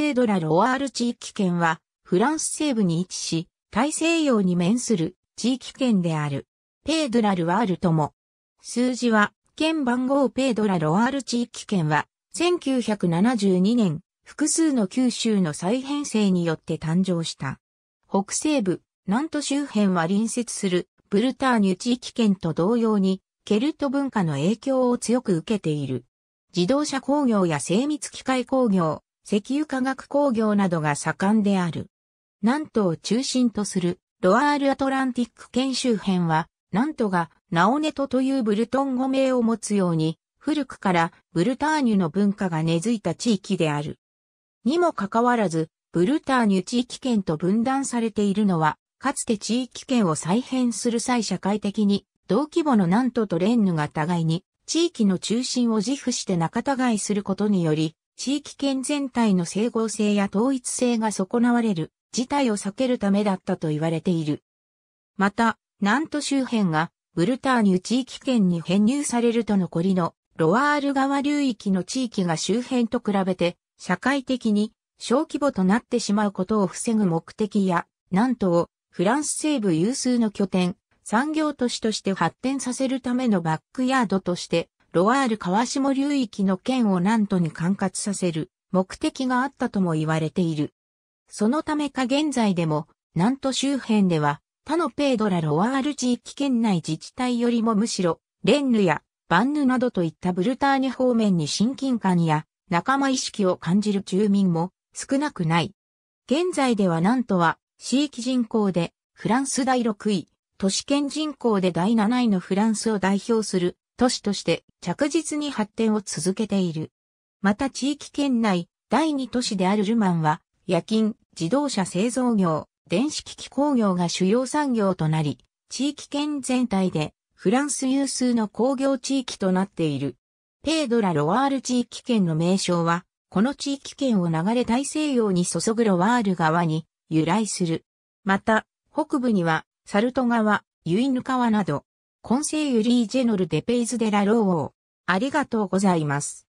ペードラ・ロワール地域圏は、フランス西部に位置し、大西洋に面する地域圏である。ペードラ・ルワールとも。数字は、県番号ペードラ・ロワール地域圏は、1972年、複数の九州の再編成によって誕生した。北西部、南都周辺は隣接するブルターニュ地域圏と同様に、ケルト文化の影響を強く受けている。自動車工業や精密機械工業、石油化学工業などが盛んである。南東を中心とするロアールアトランティック研周辺は、南東がナオネトというブルトン語名を持つように、古くからブルターニュの文化が根付いた地域である。にもかかわらず、ブルターニュ地域圏と分断されているのは、かつて地域圏を再編する際社会的に、同規模の南都とレンヌが互いに、地域の中心を自負して仲違いすることにより、地域圏全体の整合性や統一性が損なわれる事態を避けるためだったと言われている。また、南都周辺がブルターニュ地域圏に編入されると残りのロワール川流域の地域が周辺と比べて社会的に小規模となってしまうことを防ぐ目的や、南都をフランス西部有数の拠点、産業都市として発展させるためのバックヤードとしてロワール川下流域の県を南都に管轄させる目的があったとも言われている。そのためか現在でも、南都周辺では、他のペードラ・ロワール地域県内自治体よりもむしろ、レンヌやバンヌなどといったブルターニャ方面に親近感や仲間意識を感じる住民も少なくない。現在では南都は、地域人口でフランス第6位、都市圏人口で第7位のフランスを代表する都市として着実に発展を続けている。また地域圏内第二都市であるルマンは夜勤、自動車製造業、電子機器工業が主要産業となり、地域圏全体でフランス有数の工業地域となっている。ペードラ・ロワール地域圏の名称は、この地域圏を流れ大西洋に注ぐロワール川に由来する。また、北部には、サルト川、ユイヌ川など、コンセイユリージェノルデペイズデラローー。ありがとうございます。